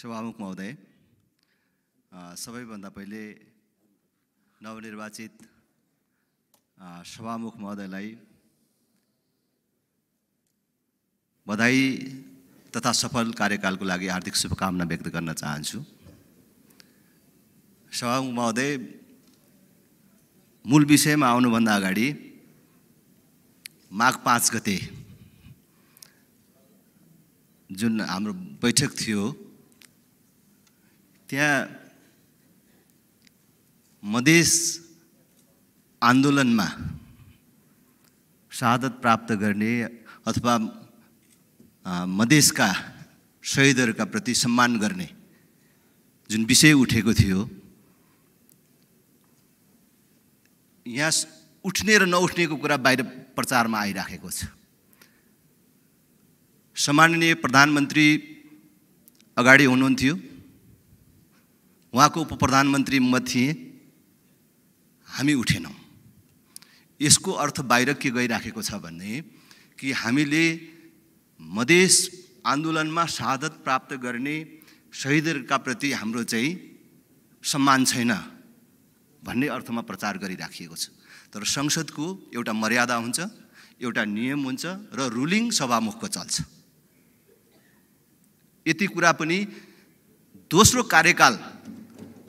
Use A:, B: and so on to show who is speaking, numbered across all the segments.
A: सभामुख महोदय सबैभन्दा पहिले नवनिर्वाचित सभामुख महोदयलाई बधाई तथा सफल कार्यकालको लागि हार्दिक शुभकामना व्यक्त गर्न चाहन्छु सभामुख महोदय मूल विषयमा आउनुभन्दा अगाडि माघ पाँच गते जुन हाम्रो बैठक थियो त्यहाँ मधेस आन्दोलनमा शहादत प्राप्त गर्ने अथवा मधेसका शहीदहरूका प्रति सम्मान गर्ने जुन विषय उठेको थियो यहाँ उठ्ने र नउठ्नेको कुरा बाहिर प्रचारमा आइराखेको छ सम्माननीय प्रधानमन्त्री अगाडि हुनुहुन्थ्यो उहाँको उप प्रधानमन्त्री म थिएँ हामी उठेनौँ यसको अर्थ बाहिर के गइराखेको छ भने कि हामीले मधेस आन्दोलनमा शहादत प्राप्त गर्ने शहीदहरूका प्रति हाम्रो चाहिँ सम्मान छैन भन्ने अर्थमा प्रचार गरिराखिएको छ तर संसदको एउटा मर्यादा हुन्छ एउटा नियम हुन्छ र रुलिङ सभामुखको चल्छ यति कुरा पनि दोस्रो कार्यकाल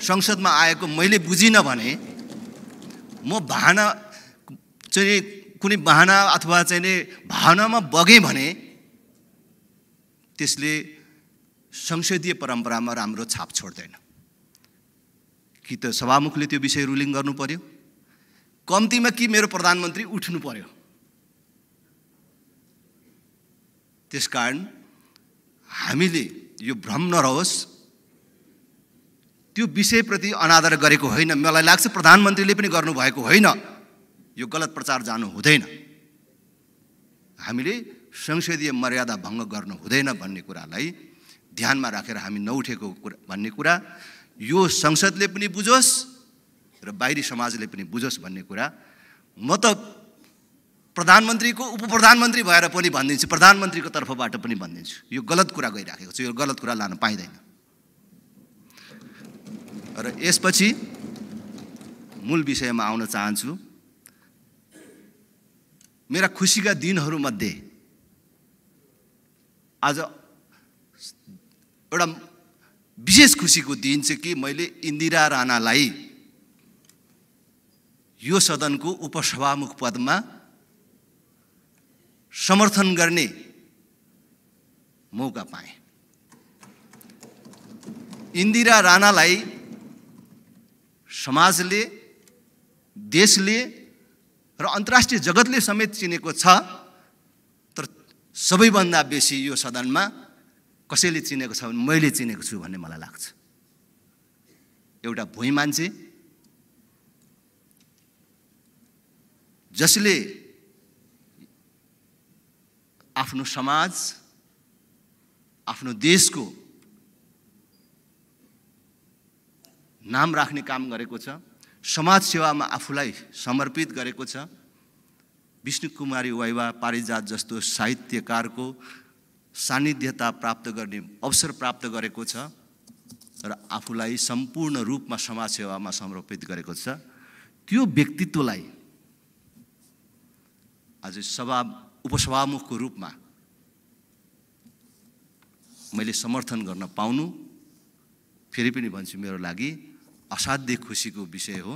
A: संसदमा आएको मैले बुझिनँ भने म भाना चाहिँ कुनै बाहना अथवा चाहिँ नि भावनामा बगेँ भने त्यसले संसदीय परम्परामा राम्रो छाप छोड्दैन कि त सभामुखले त्यो विषय रुलिङ गर्नु पर्यो कम्तीमा कि मेरो प्रधानमन्त्री उठ्नु पर्यो त्यस कारण हामीले यो भ्रम नरहोस् त्यो विषयप्रति अनादर गरेको होइन मलाई लाग्छ प्रधानमन्त्रीले पनि गर्नुभएको होइन यो गलत प्रचार जानु हुँदैन हामीले संसदीय मर्यादा भङ्ग गर्नु हुँदैन भन्ने कुरालाई ध्यानमा राखेर हामी नउठेको कुरा भन्ने कुरा यो संसदले पनि बुझोस् र बाहिरी समाजले पनि बुझोस् भन्ने कुरा म त प्रधानमन्त्रीको उप प्रधानमन्त्री भएर पनि भनिदिन्छु प्रधानमन्त्रीको तर्फबाट पनि भनिदिन्छु यो गलत कुरा गइराखेको छु यो गलत कुरा लानु पाइँदैन र यसपछि मूल विषयमा आउन चाहन्छु मेरा खुसीका दिनहरूमध्ये आज एउटा विशेष खुसीको दिन चाहिँ कि मैले इन्दिरा राणालाई यो सदनको उपसभामुख पदमा समर्थन गर्ने मौका पाएँ इन्दिरा राणालाई समाजले देशले र अन्तर्राष्ट्रिय जगतले समेत चिनेको छ तर सबैभन्दा बेसी यो सदनमा कसैले चिनेको छ भने मैले चिनेको छु भन्ने मलाई लाग्छ एउटा भुइँ मान्छे जसले आफ्नो समाज आफ्नो देशको नाम राख्ने काम गरेको छ समाज सेवामा आफूलाई समर्पित गरेको छ विष्णु कुमारी वाइवा पारिजात जस्तो साहित्यकारको सान्निध्यता प्राप्त गर्ने अवसर प्राप्त गरेको छ र आफूलाई सम्पूर्ण रूपमा समाज सेवामा समर्पित गरेको छ त्यो व्यक्तित्वलाई आज सभा उपसभामुखको रूपमा मैले समर्थन गर्न पाउनु फेरि पनि भन्छु मेरो लागि असाध्य खुसीको विषय हो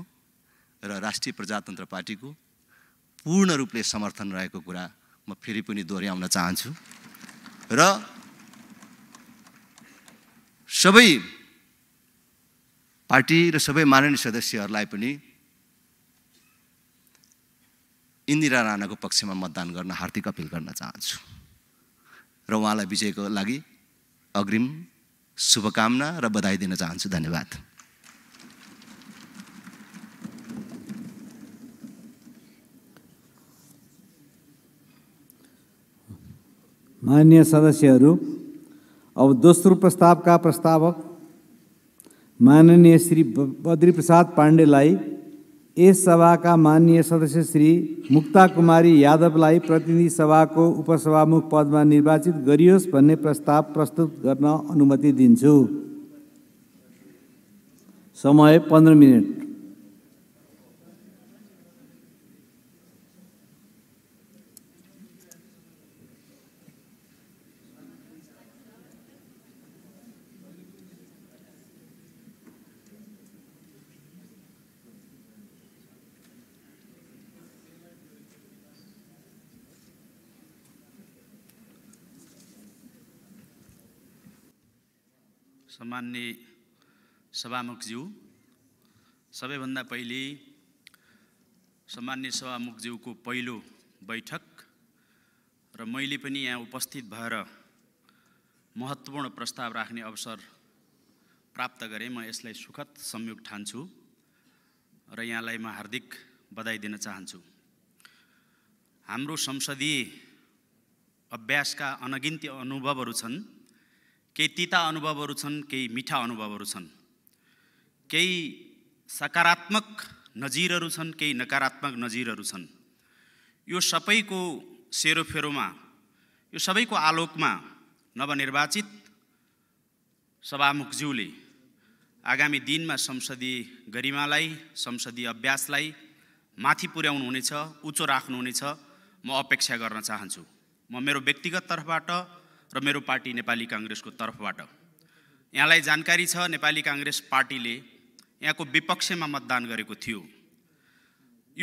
A: र राष्ट्रिय प्रजातन्त्र पार्टीको पूर्ण रूपले समर्थन रहेको कुरा म फेरि पनि दोहोऱ्याउन चाहन्छु र सबै पार्टी र सबै माननीय सदस्यहरूलाई पनि इन्दिरा राणाको पक्षमा मतदान गर्न हार्दिक अपिल गर्न चाहन्छु र उहाँलाई विजयको लागि अग्रिम शुभकामना र बधाई दिन चाहन्छु धन्यवाद मान्य सदस्यहरू अब दोस्रो प्रस्तावका प्रस्तावक माननीय श्री बद्री प्रसाद पाण्डेलाई यस सभाका मान्य सदस्य श्री मुक्ता कुमारी यादवलाई प्रतिनिधि सभाको उपसभामुख पदमा निर्वाचित गरियोस् भन्ने प्रस्ताव प्रस्तुत गर्न अनुमति दिन्छु समय पन्ध्र मिनट
B: सम्मान्य सभामुखज्यू सबैभन्दा पहिले सम्मान्य सभामुखज्यूको पहिलो बैठक र मैले पनि यहाँ उपस्थित भएर महत्त्वपूर्ण प्रस्ताव राख्ने अवसर प्राप्त गरेँ म यसलाई सुखद संयोग ठान्छु र यहाँलाई म हार्दिक बधाई दिन चाहन्छु हाम्रो संसदीय अभ्यासका अनगिन्ती अनुभवहरू छन् केही तिता अनुभवहरू छन् केही मिठा अनुभवहरू छन् केही सकारात्मक नजिरहरू छन् केही नकारात्मक नजिरहरू छन् यो सबैको सेरोफेरोमा यो सबैको आलोकमा नवनिर्वाचित सभामुखज्यूले आगामी दिनमा संसदीय गरिमालाई संसदीय अभ्यासलाई माथि पुर्याउनु हुनेछ राख्नुहुनेछ म अपेक्षा गर्न चाहन्छु म मेरो व्यक्तिगत तर्फबाट र मेरो पार्टी नेपाली काङ्ग्रेसको तर्फबाट यहाँलाई जानकारी छ नेपाली काङ्ग्रेस पार्टीले यहाँको विपक्षमा मतदान गरेको थियो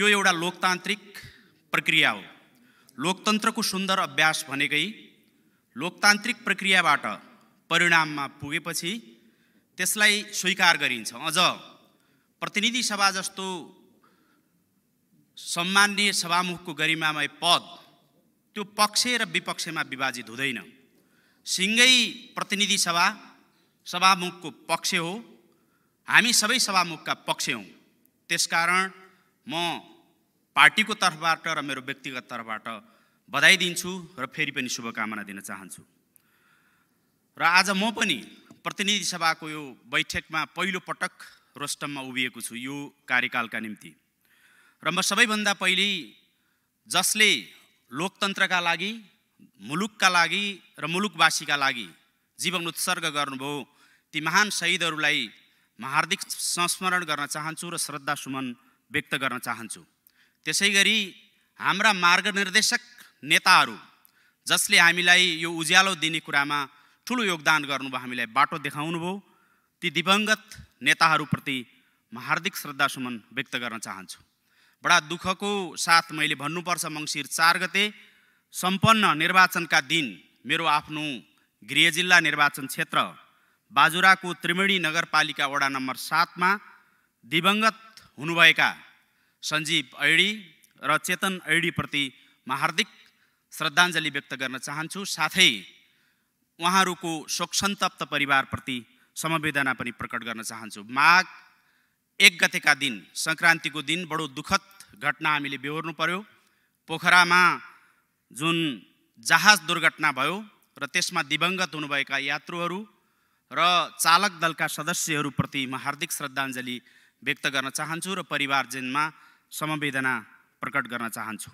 B: यो एउटा लोकतान्त्रिक प्रक्रिया हो लोकतन्त्रको सुन्दर अभ्यास भनेकै लोकतान्त्रिक प्रक्रियाबाट परिणाममा पुगेपछि त्यसलाई स्वीकार गरिन्छ अझ प्रतिनिधि सभा जस्तो सम्मान्य सभामुखको गरिमामय पद त्यो पक्ष र विपक्षमा विभाजित हुँदैन सिङ्गै प्रतिनिधि सभा सभामुखको पक्ष हो हामी सबै सभामुखका पक्ष हौँ त्यसकारण म पार्टीको तर्फबाट र मेरो व्यक्तिगत तर्फबाट बधाई दिन्छु र फेरि पनि शुभकामना दिन चाहन्छु र आज म पनि प्रतिनिधि सभाको यो बैठकमा पहिलोपटक रोस्टममा उभिएको छु यो कार्यकालका निम्ति र म सबैभन्दा पहिले जसले लोकतन्त्रका लागि मुलुकका लागि र मुलुकवासीका लागि जीवन उत्सर्ग गर्नुभयो ती महान शहीदहरूलाई म हार्दिक संस्मरण गर्न चाहन्छु र श्रद्धा सुमन व्यक्त गर्न चाहन्छु त्यसै गरी हाम्रा मार्गनिर्देशक नेताहरू जसले हामीलाई यो उज्यालो दिने कुरामा ठुलो योगदान गर्नुभयो हामीलाई बाटो देखाउनुभयो ती दिवङ्गत नेताहरूप्रति म हार्दिक श्रद्धा सुमन व्यक्त गर्न चाहन्छु बडा दुःखको साथ मैले भन्नुपर्छ मङ्सिर चार गते सम्पन्न निर्वाचनका दिन मेरो आफ्नो गृह जिल्ला निर्वाचन क्षेत्र बाजुराको त्रिवेणी नगरपालिका वडा नम्बर सातमा दिवंगत हुनुभएका सञ्जीव ऐडी र चेतन ऐडीप्रति म हार्दिक श्रद्धाञ्जली व्यक्त गर्न चाहन्छु साथै उहाँहरूको शोकसन्तप्त परिवारप्रति समवेदना पनि प्रकट गर्न चाहन्छु माघ एक गतेका दिन सङ्क्रान्तिको दिन बडो दुःखद घटना हामीले बेहोर्नु पर्यो पोखरामा जुन जहाज दुर्घटना भयो र त्यसमा दिवङ्गत हुनुभएका यात्रुहरू र चालक दलका सदस्यहरूप्रति म हार्दिक श्रद्धाञ्जली व्यक्त गर्न चाहन्छु र परिवारजनमा समवेदना प्रकट गर्न चाहन्छु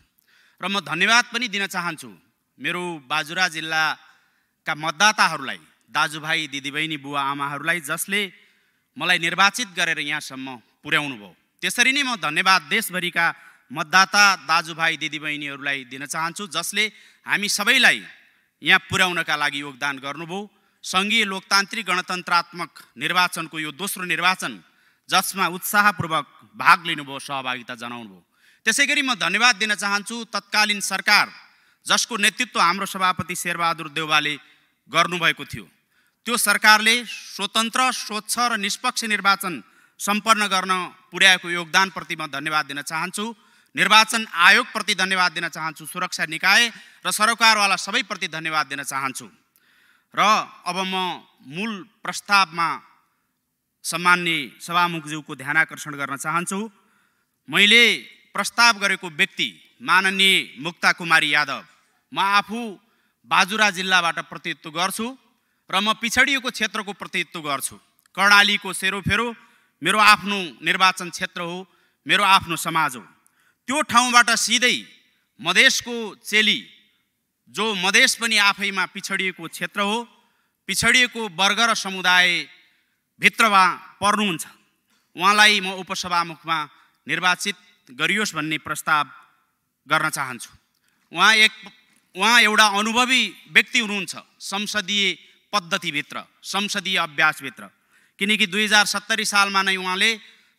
B: र म धन्यवाद पनि दिन चाहन्छु मेरो बाजुरा जिल्लाका मतदाताहरूलाई दाजुभाइ दिदीबहिनी बुवा आमाहरूलाई जसले मलाई निर्वाचित गरेर यहाँसम्म पुर्याउनु भयो त्यसरी नै म धन्यवाद देशभरिका मतदाता दाजुभाइ दिदीबहिनीहरूलाई दिन चाहन्छु जसले हामी सबैलाई यहाँ पुर्याउनका लागि योगदान गर्नुभयो सङ्घीय लोकतान्त्रिक गणतन्त्रात्मक निर्वाचनको यो दोस्रो निर्वाचन जसमा उत्साहपूर्वक भाग लिनुभयो सहभागिता जनाउनुभयो त्यसै गरी म धन्यवाद दिन चाहन्छु तत्कालीन सरकार जसको नेतृत्व हाम्रो सभापति शेरबहादुर देवालले गर्नुभएको थियो त्यो सरकारले स्वतन्त्र स्वच्छ र निष्पक्ष निर्वाचन सम्पन्न गर्न पुर्याएको योगदानप्रति म धन्यवाद दिन चाहन्छु निर्वाचन आयोगप्रति धन्यवाद दिन चाहन्छु सुरक्षा निकाय र सरकारवाला सबैप्रति धन्यवाद दिन चाहन्छु र अब म मूल प्रस्तावमा सम्मान्य सभामुखज्यूको ध्यान आकर्षण गर्न चाहन्छु मैले प्रस्ताव गरेको व्यक्ति माननीय मुक्ता कुमारी यादव म आफू बाजुरा जिल्लाबाट प्रतिनिधित्व गर्छु र म पिछडिएको क्षेत्रको प्रतिनिधित्व गर्छु कर्णालीको सेरोफेरो मेरो आफ्नो निर्वाचन क्षेत्र हो मेरो आफ्नो समाज हो त्यो ठाउँबाट सिधै मधेसको चेली जो मधेस पनि आफैमा पिछडिएको क्षेत्र हो पिछडिएको वर्ग र समुदाय भित्रमा पर्नुहुन्छ उहाँलाई म उपसभामुखमा निर्वाचित गरियोस् भन्ने प्रस्ताव गर्न चाहन्छु उहाँ एक उहाँ एउटा अनुभवी व्यक्ति हुनुहुन्छ संसदीय पद्धतिभित्र संसदीय अभ्यासभित्र किनकि दुई हजार सत्तरी सालमा नै उहाँले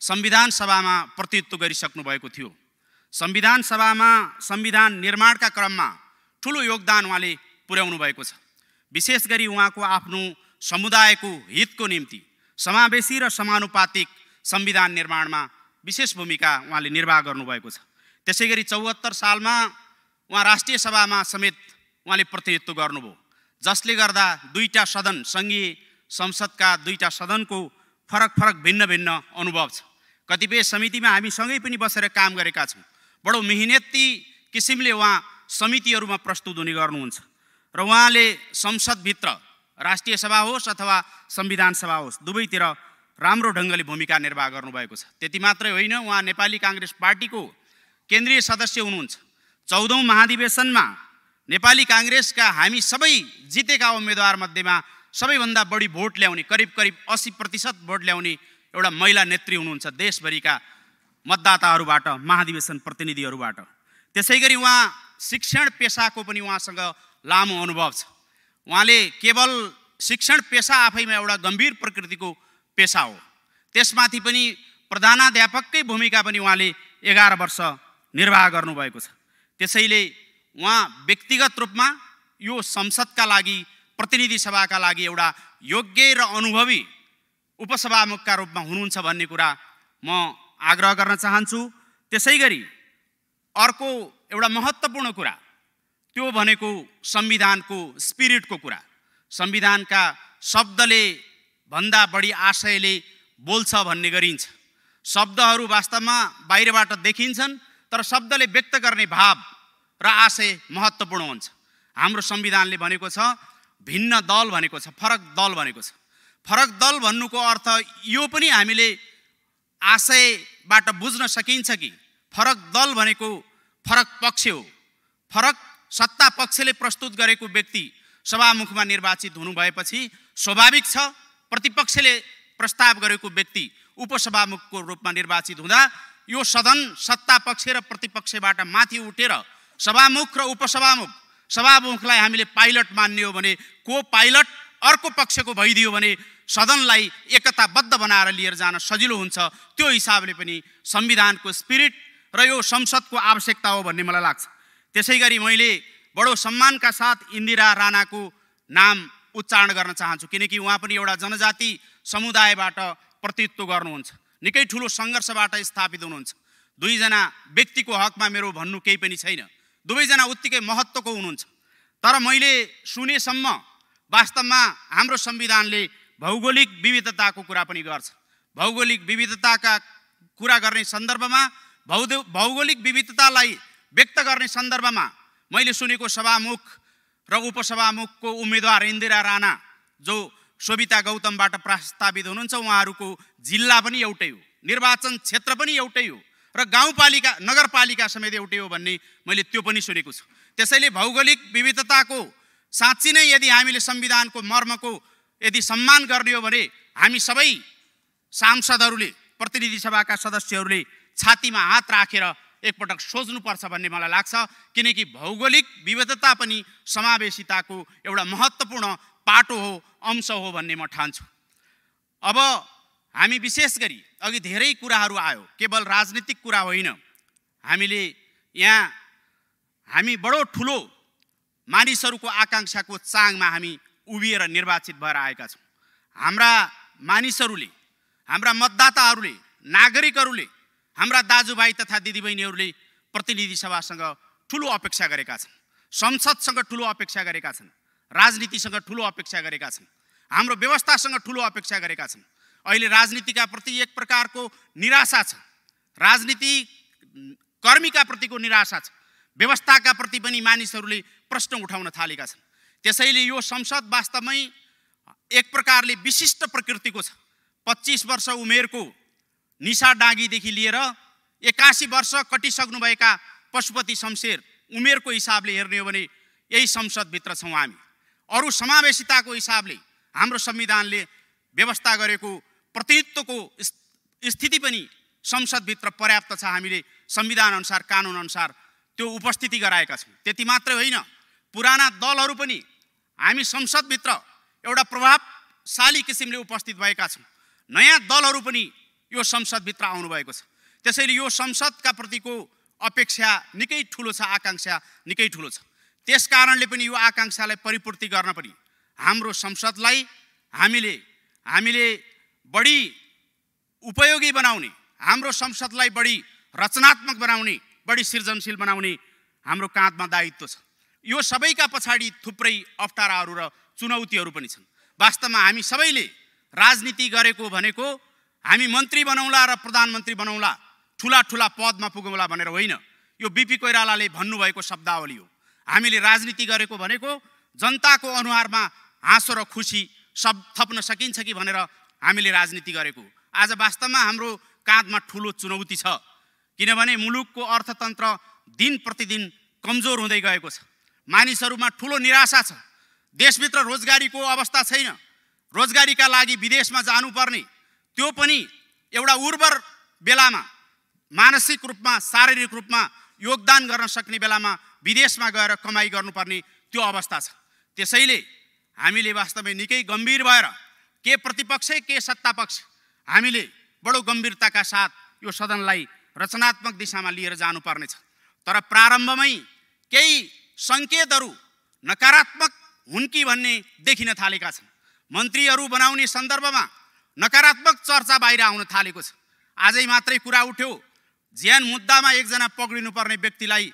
B: संविधान सभामा प्रतिनिधित्व गरिसक्नु भएको थियो संविधान सभामा संविधान निर्माणका क्रममा ठुलो योगदान उहाँले पुर्याउनु भएको छ विशेष गरी उहाँको आफ्नो समुदायको हितको निम्ति समावेशी र समानुपातिक संविधान निर्माणमा विशेष भूमिका उहाँले निर्वाह गर्नुभएको छ त्यसै गरी चौहत्तर सालमा उहाँ राष्ट्रिय सभामा समेत उहाँले प्रतिनिधित्व गर्नुभयो जसले गर्दा दुईवटा सदन सङ्घीय संसदका दुईवटा सदनको फरक फरक भिन्न भिन्न अनुभव छ कतिपय समितिमा हामी सँगै पनि बसेर काम गरेका छौँ बडो मिहिनेती किसिमले उहाँ समितिहरूमा प्रस्तुत हुने गर्नुहुन्छ र उहाँले संसदभित्र राष्ट्रिय सभा होस् अथवा संविधान सभा होस् दुवैतिर राम्रो ढङ्गले भूमिका निर्वाह गर्नुभएको छ त्यति मात्रै होइन उहाँ नेपाली काङ्ग्रेस पार्टीको केन्द्रीय सदस्य हुनुहुन्छ चौधौँ महाधिवेशनमा नेपाली काङ्ग्रेसका हामी सबै जितेका उम्मेदवारमध्येमा सबैभन्दा बढी भोट ल्याउने करिब करिब असी प्रतिशत भोट ल्याउने एउटा महिला नेत्री हुनुहुन्छ देशभरिका मतदाताहरूबाट महाधिवेशन प्रतिनिधिहरूबाट त्यसै गरी उहाँ शिक्षण पेसाको पनि उहाँसँग लामो अनुभव छ उहाँले केवल शिक्षण पेसा आफैमा एउटा गम्भीर प्रकृतिको पेसा हो त्यसमाथि पनि प्रधानाध्यापककै भूमिका पनि उहाँले एघार वर्ष निर्वाह गर्नुभएको छ त्यसैले उहाँ व्यक्तिगत रूपमा यो संसदका लागि प्रतिनिधि सभाका लागि एउटा योग्य र अनुभवी उपसभामुखका रूपमा हुनुहुन्छ भन्ने कुरा म आग्रह गर्न चाहन्छु त्यसै गरी अर्को एउटा महत्त्वपूर्ण कुरा त्यो भनेको संविधानको स्पिरिटको कुरा संविधानका शब्दले भन्दा बढी आशयले बोल्छ भन्ने गरिन्छ शब्दहरू वास्तवमा बाहिरबाट देखिन्छन् तर शब्दले व्यक्त गर्ने भाव र आशय महत्त्वपूर्ण हुन्छ हाम्रो संविधानले भनेको छ भिन्न दल भनेको छ फरक दल भनेको छ फरक दल भन्नुको अर्थ यो पनि हामीले आशयबाट बुझ्न सकिन्छ कि फरक दल भनेको फरक पक्ष हो फरक सत्ता पक्षले प्रस्तुत गरेको व्यक्ति सभामुखमा निर्वाचित हुनुभएपछि स्वाभाविक छ प्रतिपक्षले प्रस्ताव गरेको व्यक्ति उपसभामुखको रूपमा निर्वाचित हुँदा यो सदन सत्ता पक्ष र प्रतिपक्षबाट माथि उठेर सभामुख र उपसभामुख सभामुखलाई हामीले पाइलट मान्ने हो भने को पाइलट अर्को पक्षको भइदियो भने सदनलाई एकताबद्ध बनाएर लिएर जान सजिलो हुन्छ त्यो हिसाबले पनि संविधानको स्पिरिट र यो संसदको आवश्यकता हो भन्ने मलाई लाग्छ त्यसै गरी मैले बडो सम्मानका साथ इन्दिरा राणाको नाम उच्चारण गर्न चाहन्छु किनकि उहाँ पनि एउटा जनजाति समुदायबाट प्रतित्व गर्नुहुन्छ निकै ठुलो सङ्घर्षबाट स्थापित हुनुहुन्छ दुईजना व्यक्तिको हकमा मेरो भन्नु केही पनि छैन दुवैजना उत्तिकै महत्त्वको हुनुहुन्छ तर मैले सुनेसम्म वास्तवमा हाम्रो संविधानले भौगोलिक विविधताको कुरा पनि गर्छ भौगोलिक विविधताका कुरा गर्ने सन्दर्भमा भौध भौगोलिक विविधतालाई व्यक्त गर्ने सन्दर्भमा मैले सुनेको सभामुख र उपसभामुखको उम्मेदवार इन्दिरा राणा जो सोभिता गौतमबाट प्रस्तावित हुनुहुन्छ उहाँहरूको जिल्ला पनि एउटै हो निर्वाचन क्षेत्र पनि एउटै हो र गाउँपालिका नगरपालिका समेत एउटै हो भन्ने मैले त्यो पनि सुनेको छु त्यसैले भौगोलिक विविधताको साँच्ची नै यदि हामीले संविधानको मर्मको यदि सम्मान गर्ने हो भने हामी सबै सांसदहरूले प्रतिनिधि सभाका सदस्यहरूले छातीमा हात राखेर एकपटक सोच्नुपर्छ भन्ने मलाई लाग्छ किनकि भौगोलिक विविधता पनि समावेशिताको एउटा महत्त्वपूर्ण पाटो हो अंश हो भन्ने म ठान्छु अब हामी विशेष गरी अघि धेरै कुराहरू आयो केवल राजनीतिक कुरा होइन हामीले यहाँ हामी बडो ठुलो मानिसहरूको आकाङ्क्षाको चाङमा हामी उभिएर निर्वाचित भएर आएका छौँ हाम्रा मानिसहरूले हाम्रा मतदाताहरूले नागरिकहरूले हाम्रा दाजुभाइ तथा दिदीबहिनीहरूले प्रतिनिधि सभासँग ठुलो अपेक्षा गरेका छन् संसदसँग ठुलो अपेक्षा गरेका छन् राजनीतिसँग ठुलो अपेक्षा गरेका छन् हाम्रो व्यवस्थासँग ठुलो अपेक्षा गरेका छन् अहिले राजनीतिका प्रति एक प्रकारको निराशा छ राजनीति कर्मीका प्रतिको निराशा छ व्यवस्थाका प्रति पनि मानिसहरूले प्रश्न उठाउन थालेका छन् त्यसैले यो संसद वास्तवमै एक प्रकारले विशिष्ट प्रकृतिको छ पच्चिस वर्ष उमेरको निशा डाँगीदेखि लिएर एक्कासी वर्ष कटिसक्नुभएका पशुपति शमशेर उमेरको हिसाबले हेर्ने हो भने यही संसदभित्र छौँ हामी अरू समावेशिताको हिसाबले हाम्रो संविधानले व्यवस्था गरेको प्रतिनिधित्वको स्थिति पनि संसदभित्र पर्याप्त छ हामीले संविधानअनुसार कानुनअनुसार त्यो उपस्थिति गराएका छौँ त्यति मात्रै होइन पुराना दलहरू पनि हामी संसदभित्र एउटा प्रभावशाली किसिमले उपस्थित भएका छौँ नयाँ दलहरू पनि यो संसदभित्र आउनुभएको छ त्यसैले यो संसदका प्रतिको अपेक्षा निकै ठुलो छ आकाङ्क्षा निकै ठुलो छ त्यस कारणले पनि यो आकाङ्क्षालाई परिपूर्ति गर्न पनि हाम्रो संसदलाई हामीले हामीले बढी उपयोगी बनाउने हाम्रो संसदलाई बढी रचनात्मक बनाउने बढी सृजनशील बनाउने हाम्रो काँधमा दायित्व छ यो सबैका पछाडि थुप्रै अप्ठ्याराहरू र चुनौतीहरू पनि छन् वास्तवमा हामी सबैले राजनीति गरेको भनेको हामी मन्त्री बनाउँला र प्रधानमन्त्री बनाउँला ठुला ठुला पदमा पुगौँला भनेर होइन यो बिपी कोइरालाले भन्नुभएको शब्दावली हो हामीले राजनीति गरेको भनेको जनताको अनुहारमा हाँसो र खुसी सब थप्न सकिन्छ कि भनेर हामीले राजनीति गरेको आज वास्तवमा हाम्रो काँधमा ठुलो चुनौती छ किनभने मुलुकको अर्थतन्त्र दिन प्रतिदिन कमजोर हुँदै गएको छ मानिसहरूमा ठुलो निराशा छ देशभित्र रोजगारीको अवस्था छैन रोजगारीका लागि विदेशमा जानुपर्ने त्यो पनि एउटा उर्वर बेलामा मानसिक रूपमा शारीरिक रूपमा योगदान गर्न सक्ने बेलामा विदेशमा गएर कमाइ गर्नुपर्ने त्यो अवस्था छ त्यसैले हामीले वास्तवमै निकै गम्भीर भएर के प्रतिपक्ष के सत्तापक्ष हामीले बडो गम्भीरताका साथ यो सदनलाई रचनात्मक दिशामा लिएर जानुपर्नेछ तर प्रारम्भमै केही सङ्केतहरू नकारात्मक हुन् कि भन्ने देखिन थालेका छन् मन्त्रीहरू बनाउने सन्दर्भमा नकारात्मक चर्चा बाहिर आउन थालेको छ आजै मात्रै कुरा उठ्यो ज्यान मुद्दामा एकजना पक्रिनुपर्ने व्यक्तिलाई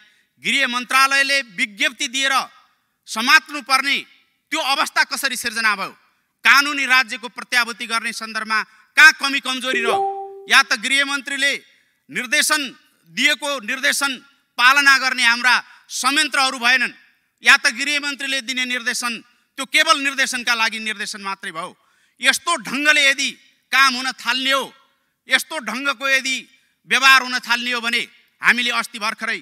B: गृह मन्त्रालयले विज्ञप्ति दिएर समात्नुपर्ने त्यो अवस्था कसरी सिर्जना भयो कानुनी राज्यको प्रत्याभूति गर्ने सन्दर्भमा कहाँ कमी कमजोरी रह्यो या त गृहमन्त्रीले निर्देशन दिएको निर्देशन पालना गर्ने हाम्रा संयन्त्रहरू भएनन् या त गृहमन्त्रीले दिने निर्देशन त्यो केवल निर्देशनका लागि निर्देशन मात्रै भयो यस्तो ढङ्गले यदि काम हुन थाल्ने हो यस्तो ढङ्गको यदि व्यवहार हुन थाल्ने हो भने हामीले अस्ति भर्खरै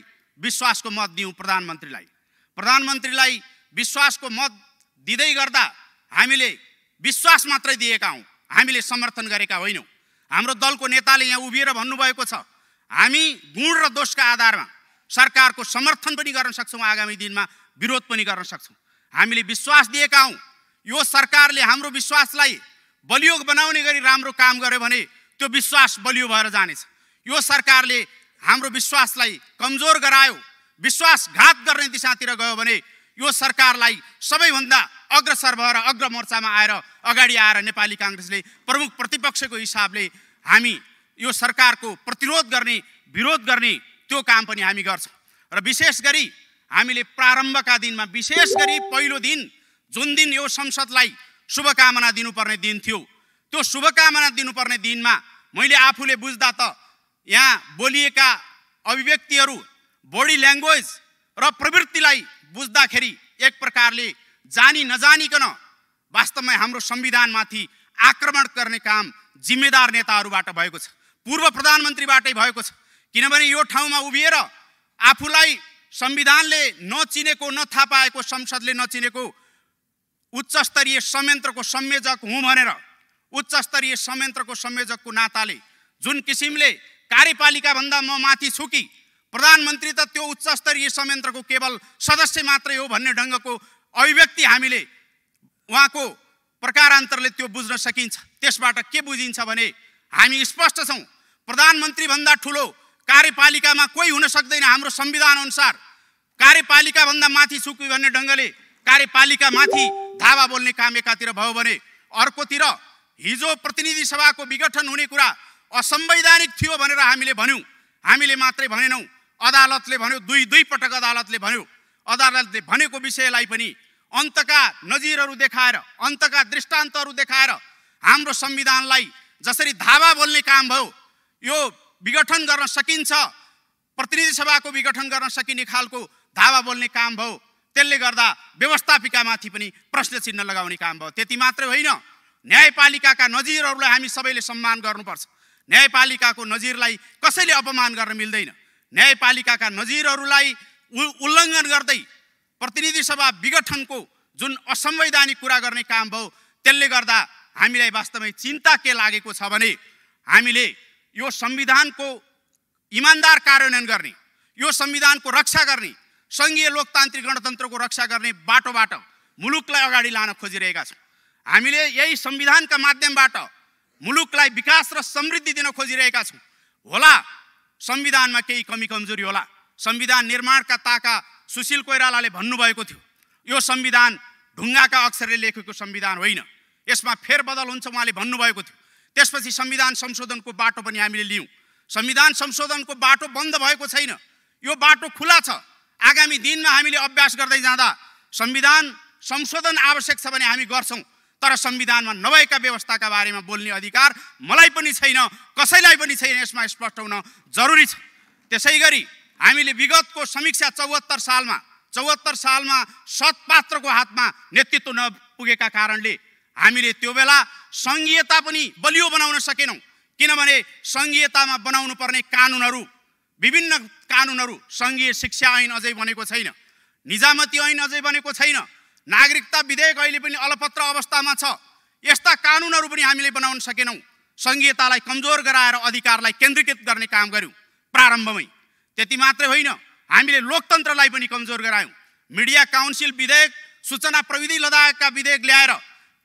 B: विश्वासको मत दियौँ प्रधानमन्त्रीलाई प्रधानमन्त्रीलाई विश्वासको मत दिँदै गर्दा हामीले विश्वास मात्रै दिएका हौँ हामीले समर्थन गरेका होइनौँ हाम्रो दलको नेताले यहाँ उभिएर भन्नुभएको छ हामी गुण र दोषका आधारमा सरकारको समर्थन पनि गर्न सक्छौँ आगामी दिनमा विरोध पनि गर्न सक्छौँ हामीले विश्वास दिएका हौँ यो सरकारले हाम्रो विश्वासलाई बलियो बनाउने गरी राम्रो काम गर्यो भने त्यो विश्वास बलियो भएर जानेछ यो सरकारले हाम्रो विश्वासलाई कमजोर गरायो विश्वासघात गर्ने दिशातिर गयो भने यो सरकारलाई सबैभन्दा अग्रसर भएर अग्र मोर्चामा आएर अगाडि आएर नेपाली काङ्ग्रेसले प्रमुख प्रतिपक्षको हिसाबले हामी यो सरकारको प्रतिरोध गर्ने विरोध गर्ने त्यो काम पनि हामी गर्छौँ र विशेष गरी हामीले प्रारम्भका दिनमा विशेष गरी पहिलो दिन जुन दिन यो संसदलाई शुभकामना दिनुपर्ने दिन थियो त्यो शुभकामना दिनुपर्ने दिनमा मैले आफूले बुझ्दा त यहाँ बोलिएका अभिव्यक्तिहरू बडी ल्याङ्ग्वेज र प्रवृत्तिलाई बुझ्दाखेरि एक प्रकारले जानी नजानिकन वास्तवमा हाम्रो संविधानमाथि आक्रमण गर्ने काम जिम्मेदार नेताहरूबाट भएको छ पूर्व प्रधानमन्त्रीबाटै भएको छ किनभने यो ठाउँमा उभिएर आफूलाई संविधानले नचिनेको न थाहा पाएको संसदले नचिनेको उच्चस्तरीय संयन्त्रको संयोजक हुँ भनेर उच्चस्तरीय संयन्त्रको संयोजकको नाताले जुन किसिमले कार्यपालिकाभन्दा म माथि छु कि प्रधानमन्त्री त त्यो उच्च स्तरीय संयन्त्रको केवल सदस्य मात्रै हो भन्ने ढङ्गको अभिव्यक्ति हामीले उहाँको प्रकारान्तरले त्यो बुझ्न सकिन्छ त्यसबाट के बुझिन्छ भने हामी स्पष्ट छौँ प्रधानमन्त्रीभन्दा ठुलो कार्यपालिकामा कोही हुन सक्दैन हाम्रो संविधान अनुसार कार्यपालिकाभन्दा माथि सुक्यो भन्ने ढङ्गले माथि धावा बोल्ने काम एकातिर भयो भने अर्कोतिर हिजो प्रतिनिधि सभाको विघटन हुने कुरा असंवैधानिक थियो भनेर हामीले भन्यौँ हामीले मात्रै भनेनौँ अदालतले भन्यो दुई दुई पटक अदालतले भन्यो अदालतले भनेको विषयलाई पनि अन्तका नजिरहरू देखाएर अन्तका दृष्टान्तहरू देखाएर हाम्रो संविधानलाई जसरी धावा बोल्ने काम भयो यो विघटन गर्न सकिन्छ प्रतिनिधि सभाको विघटन गर्न सकिने खालको धावा बोल्ने काम भयो त्यसले गर्दा व्यवस्थापिकामाथि पनि प्रश्न चिन्ह लगाउने काम भयो त्यति मात्रै होइन न्यायपालिकाका नजिरहरूलाई हामी सबैले सम्मान गर्नुपर्छ न्यायपालिकाको नजिरलाई कसैले अपमान गर्न मिल्दैन न्यायपालिकाका नजिरहरूलाई उल्लङ्घन गर्दै प्रतिनिधि सभा विघटनको जुन असंवैधानिक कुरा गर्ने काम भयो त्यसले गर्दा हामीलाई वास्तवमै चिन्ता के लागेको छ भने हामीले यो संविधानको इमान्दार कार्यान्वयन गर्ने यो संविधानको रक्षा गर्ने सङ्घीय लोकतान्त्रिक गणतन्त्रको रक्षा गर्ने बाटोबाट मुलुकलाई अगाडि लान खोजिरहेका छौँ हामीले यही संविधानका माध्यमबाट मुलुकलाई विकास र समृद्धि दिन खोजिरहेका छौँ होला संविधानमा केही कमी कमजोरी होला संविधान निर्माणका ताका सुशील कोइरालाले भन्नुभएको थियो यो संविधान ढुङ्गाका अक्षरले लेखेको संविधान होइन यसमा फेरबदल हुन्छ उहाँले भन्नुभएको थियो त्यसपछि संविधान संशोधनको बाटो पनि हामीले लियौँ संविधान संशोधनको बाटो बन्द भएको छैन यो बाटो खुला छ आगामी दिनमा हामीले अभ्यास गर्दै जाँदा संविधान संशोधन आवश्यक छ भने हामी गर्छौँ तर संविधानमा नभएका व्यवस्थाका बारेमा बोल्ने अधिकार मलाई पनि छैन कसैलाई पनि छैन यसमा स्पष्ट हुन जरुरी छ त्यसै गरी हामीले विगतको समीक्षा चौहत्तर सालमा चौहत्तर सालमा सत्पात्रको हातमा नेतृत्व नपुगेका कारणले हामीले त्यो बेला सङ्घीयता पनि बलियो बनाउन सकेनौँ किनभने सङ्घीयतामा बनाउनु पर्ने कानुनहरू विभिन्न कानुनहरू सङ्घीय शिक्षा ऐन अझै बनेको छैन निजामती ऐन अझै बनेको छैन नागरिकता विधेयक अहिले पनि अलपत्र अवस्थामा छ यस्ता कानुनहरू पनि हामीले बनाउन सकेनौँ सङ्घीयतालाई कमजोर गराएर अधिकारलाई केन्द्रीकृत गर्ने काम गऱ्यौँ प्रारम्भमै त्यति मात्रै होइन हामीले लोकतन्त्रलाई पनि कमजोर गरायौँ मिडिया काउन्सिल विधेयक सूचना प्रविधि लगायतका विधेयक ल्याएर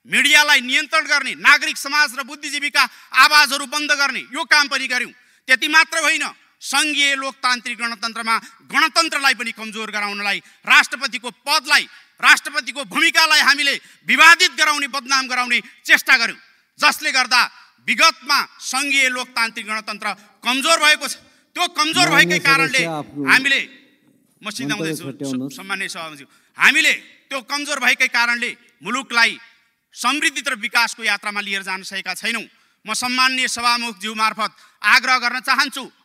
B: मिडियालाई नियन्त्रण गर्ने नागरिक समाज र बुद्धिजीवीका आवाजहरू बन्द गर्ने यो काम पनि गऱ्यौँ त्यति मात्र होइन सङ्घीय लोकतान्त्रिक गणतन्त्रमा गणतन्त्रलाई पनि कमजोर गराउनलाई राष्ट्रपतिको पदलाई राष्ट्रपतिको भूमिकालाई हामीले विवादित गराउने बदनाम गराउने चेष्टा गऱ्यौँ जसले गर्दा विगतमा सङ्घीय लोकतान्त्रिक गणतन्त्र कमजोर भएको छ त्यो कमजोर भएकै कारणले हामीले
A: म सिधाउँदैछु सम्मान्य
B: सभामा हामीले त्यो कमजोर भएकै कारणले मुलुकलाई समृद्धि र विकासको यात्रामा लिएर जान सकेका छैनौँ म सम्माननीय सभामुख ज्यू मार्फत आग्रह गर्न चाहन्छु